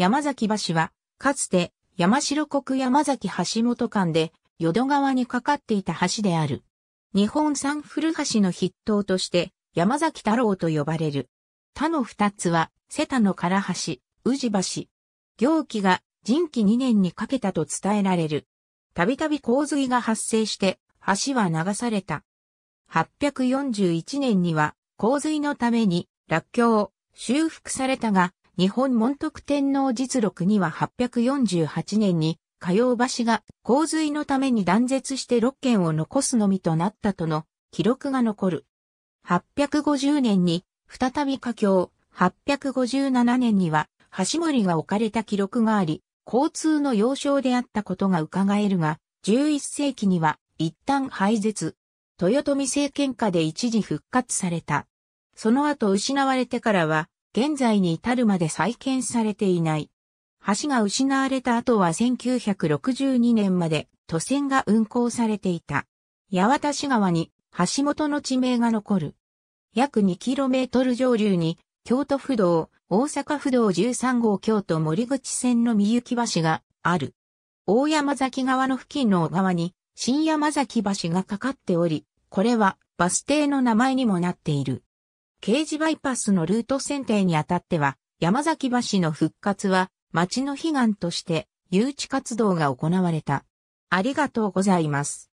山崎橋は、かつて山城国山崎橋本間で、淀川にかかっていた橋である。日本三古橋の筆頭として、山崎太郎と呼ばれる。他の二つは、瀬田の唐橋、宇治橋。行基が人気2年にかけたと伝えられる。たびたび洪水が発生して、橋は流された。841年には、洪水のために、落橋、修復されたが、日本門徳天皇実録には848年に、火曜橋が洪水のために断絶して6件を残すのみとなったとの記録が残る。850年に再び火橋、857年には橋森が置かれた記録があり、交通の要衝であったことが伺えるが、11世紀には一旦廃絶。豊臣政権下で一時復活された。その後失われてからは、現在に至るまで再建されていない。橋が失われた後は1962年まで都線が運行されていた。八幡市川に橋本の地名が残る。約 2km 上流に京都府道、大阪府道13号京都森口線の三雪橋がある。大山崎側の付近の小川に新山崎橋がかかっており、これはバス停の名前にもなっている。刑事バイパスのルート選定にあたっては、山崎橋の復活は、町の悲願として、誘致活動が行われた。ありがとうございます。